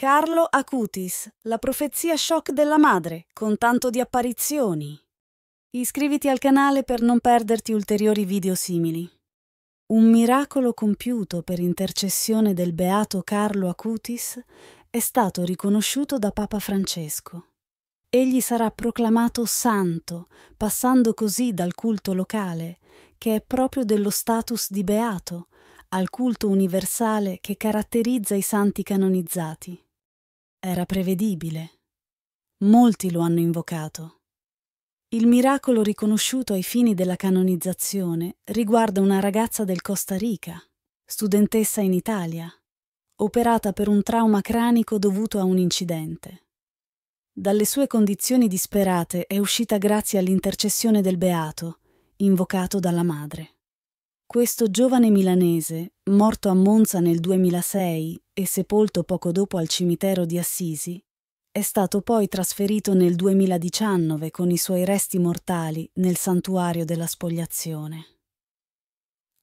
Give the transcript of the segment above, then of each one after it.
Carlo Acutis, la profezia shock della madre, con tanto di apparizioni. Iscriviti al canale per non perderti ulteriori video simili. Un miracolo compiuto per intercessione del beato Carlo Acutis è stato riconosciuto da Papa Francesco. Egli sarà proclamato santo, passando così dal culto locale, che è proprio dello status di beato, al culto universale che caratterizza i santi canonizzati. Era prevedibile. Molti lo hanno invocato. Il miracolo riconosciuto ai fini della canonizzazione riguarda una ragazza del Costa Rica, studentessa in Italia, operata per un trauma cranico dovuto a un incidente. Dalle sue condizioni disperate è uscita grazie all'intercessione del Beato, invocato dalla madre. Questo giovane milanese, morto a Monza nel 2006 e sepolto poco dopo al cimitero di Assisi, è stato poi trasferito nel 2019 con i suoi resti mortali nel santuario della spogliazione.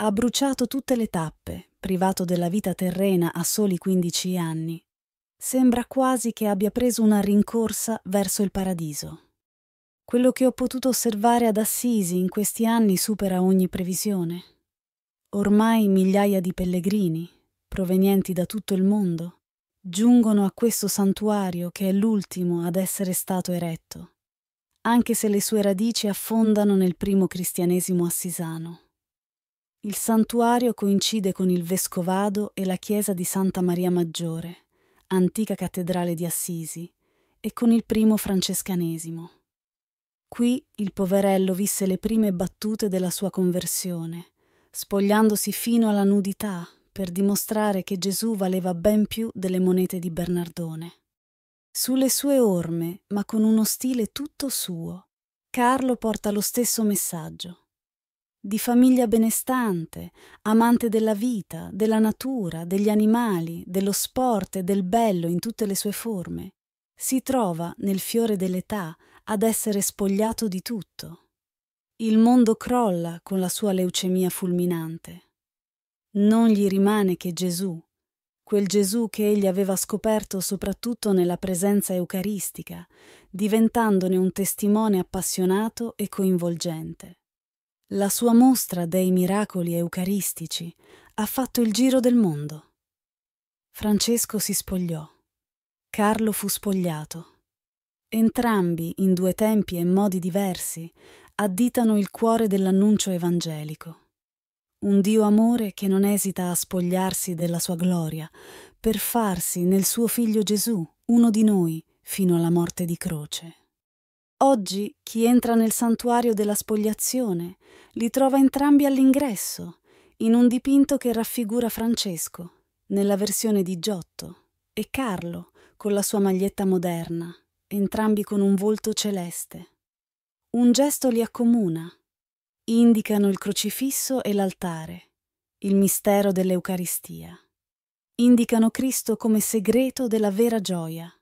Ha bruciato tutte le tappe, privato della vita terrena a soli 15 anni. Sembra quasi che abbia preso una rincorsa verso il paradiso. Quello che ho potuto osservare ad Assisi in questi anni supera ogni previsione. Ormai migliaia di pellegrini, provenienti da tutto il mondo, giungono a questo santuario che è l'ultimo ad essere stato eretto, anche se le sue radici affondano nel primo cristianesimo assisano. Il santuario coincide con il vescovado e la chiesa di Santa Maria Maggiore, antica cattedrale di Assisi, e con il primo francescanesimo. Qui il poverello visse le prime battute della sua conversione, spogliandosi fino alla nudità per dimostrare che Gesù valeva ben più delle monete di Bernardone. Sulle sue orme, ma con uno stile tutto suo, Carlo porta lo stesso messaggio. Di famiglia benestante, amante della vita, della natura, degli animali, dello sport e del bello in tutte le sue forme, si trova nel fiore dell'età ad essere spogliato di tutto il mondo crolla con la sua leucemia fulminante. Non gli rimane che Gesù, quel Gesù che egli aveva scoperto soprattutto nella presenza eucaristica, diventandone un testimone appassionato e coinvolgente. La sua mostra dei miracoli eucaristici ha fatto il giro del mondo. Francesco si spogliò. Carlo fu spogliato. Entrambi, in due tempi e modi diversi, additano il cuore dell'annuncio evangelico. Un Dio amore che non esita a spogliarsi della sua gloria per farsi nel suo figlio Gesù, uno di noi, fino alla morte di croce. Oggi chi entra nel santuario della spogliazione li trova entrambi all'ingresso, in un dipinto che raffigura Francesco, nella versione di Giotto, e Carlo, con la sua maglietta moderna, entrambi con un volto celeste. Un gesto li accomuna. Indicano il crocifisso e l'altare, il mistero dell'Eucaristia. Indicano Cristo come segreto della vera gioia.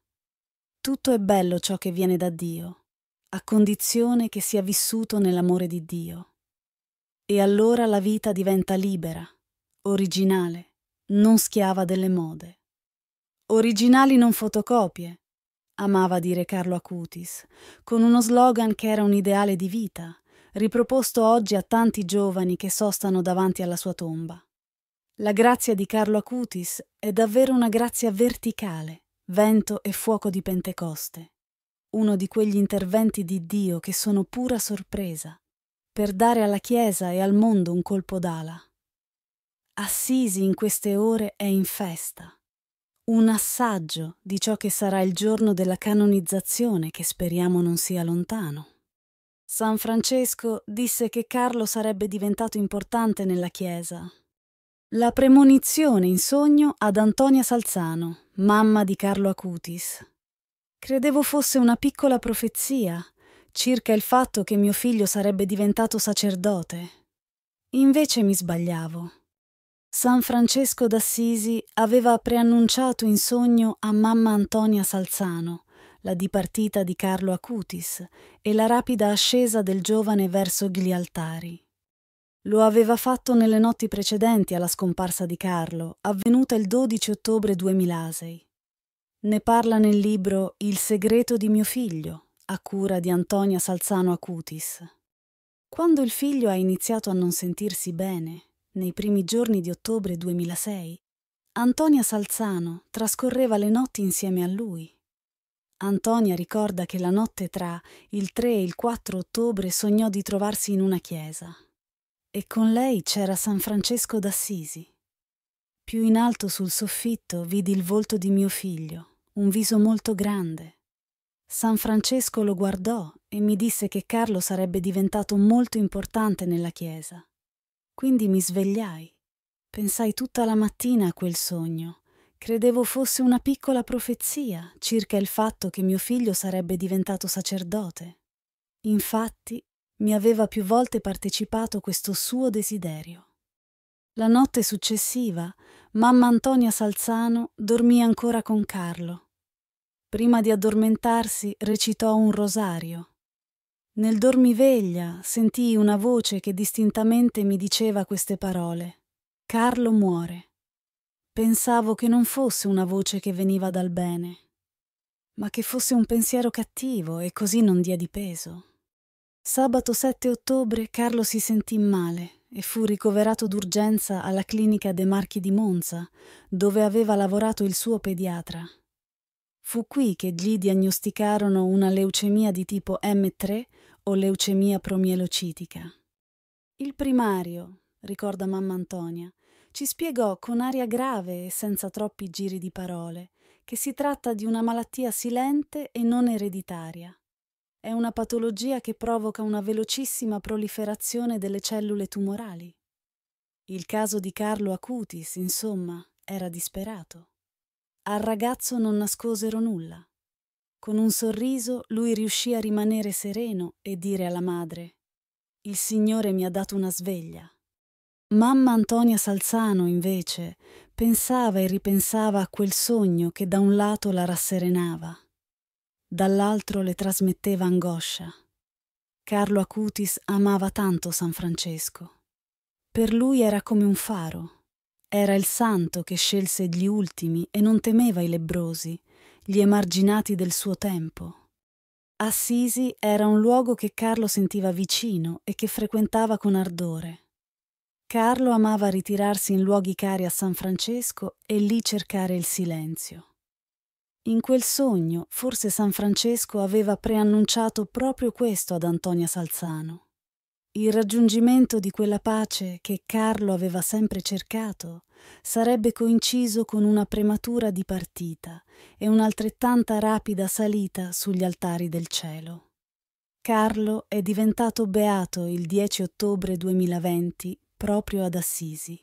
Tutto è bello ciò che viene da Dio, a condizione che sia vissuto nell'amore di Dio. E allora la vita diventa libera, originale, non schiava delle mode. Originali non fotocopie, amava dire Carlo Acutis, con uno slogan che era un ideale di vita, riproposto oggi a tanti giovani che sostano davanti alla sua tomba. La grazia di Carlo Acutis è davvero una grazia verticale, vento e fuoco di Pentecoste, uno di quegli interventi di Dio che sono pura sorpresa, per dare alla Chiesa e al mondo un colpo d'ala. Assisi in queste ore è in festa un assaggio di ciò che sarà il giorno della canonizzazione che speriamo non sia lontano. San Francesco disse che Carlo sarebbe diventato importante nella Chiesa. La premonizione in sogno ad Antonia Salzano, mamma di Carlo Acutis. Credevo fosse una piccola profezia circa il fatto che mio figlio sarebbe diventato sacerdote. Invece mi sbagliavo. San Francesco d'Assisi aveva preannunciato in sogno a mamma Antonia Salzano la dipartita di Carlo Acutis e la rapida ascesa del giovane verso gli altari. Lo aveva fatto nelle notti precedenti alla scomparsa di Carlo, avvenuta il 12 ottobre 2006. Ne parla nel libro Il segreto di mio figlio, a cura di Antonia Salzano Acutis. Quando il figlio ha iniziato a non sentirsi bene, nei primi giorni di ottobre 2006, Antonia Salzano trascorreva le notti insieme a lui. Antonia ricorda che la notte tra il 3 e il 4 ottobre sognò di trovarsi in una chiesa e con lei c'era San Francesco d'Assisi. Più in alto sul soffitto vidi il volto di mio figlio, un viso molto grande. San Francesco lo guardò e mi disse che Carlo sarebbe diventato molto importante nella chiesa quindi mi svegliai. Pensai tutta la mattina a quel sogno. Credevo fosse una piccola profezia circa il fatto che mio figlio sarebbe diventato sacerdote. Infatti, mi aveva più volte partecipato questo suo desiderio. La notte successiva, mamma Antonia Salzano dormì ancora con Carlo. Prima di addormentarsi recitò un rosario nel dormiveglia sentii una voce che distintamente mi diceva queste parole. Carlo muore. Pensavo che non fosse una voce che veniva dal bene, ma che fosse un pensiero cattivo e così non dia di peso. Sabato 7 ottobre Carlo si sentì male e fu ricoverato d'urgenza alla clinica De Marchi di Monza, dove aveva lavorato il suo pediatra. Fu qui che gli diagnosticarono una leucemia di tipo M3 o leucemia promielocitica. Il primario, ricorda mamma Antonia, ci spiegò con aria grave e senza troppi giri di parole che si tratta di una malattia silente e non ereditaria. È una patologia che provoca una velocissima proliferazione delle cellule tumorali. Il caso di Carlo Acutis, insomma, era disperato. Al ragazzo non nascosero nulla. Con un sorriso lui riuscì a rimanere sereno e dire alla madre Il Signore mi ha dato una sveglia. Mamma Antonia Salzano, invece, pensava e ripensava a quel sogno che da un lato la rasserenava, dall'altro le trasmetteva angoscia. Carlo Acutis amava tanto San Francesco. Per lui era come un faro era il santo che scelse gli ultimi e non temeva i lebbrosi, gli emarginati del suo tempo. Assisi era un luogo che Carlo sentiva vicino e che frequentava con ardore. Carlo amava ritirarsi in luoghi cari a San Francesco e lì cercare il silenzio. In quel sogno forse San Francesco aveva preannunciato proprio questo ad Antonia Salzano. Il raggiungimento di quella pace che Carlo aveva sempre cercato sarebbe coinciso con una prematura dipartita e un'altrettanta rapida salita sugli altari del cielo. Carlo è diventato beato il 10 ottobre 2020 proprio ad Assisi.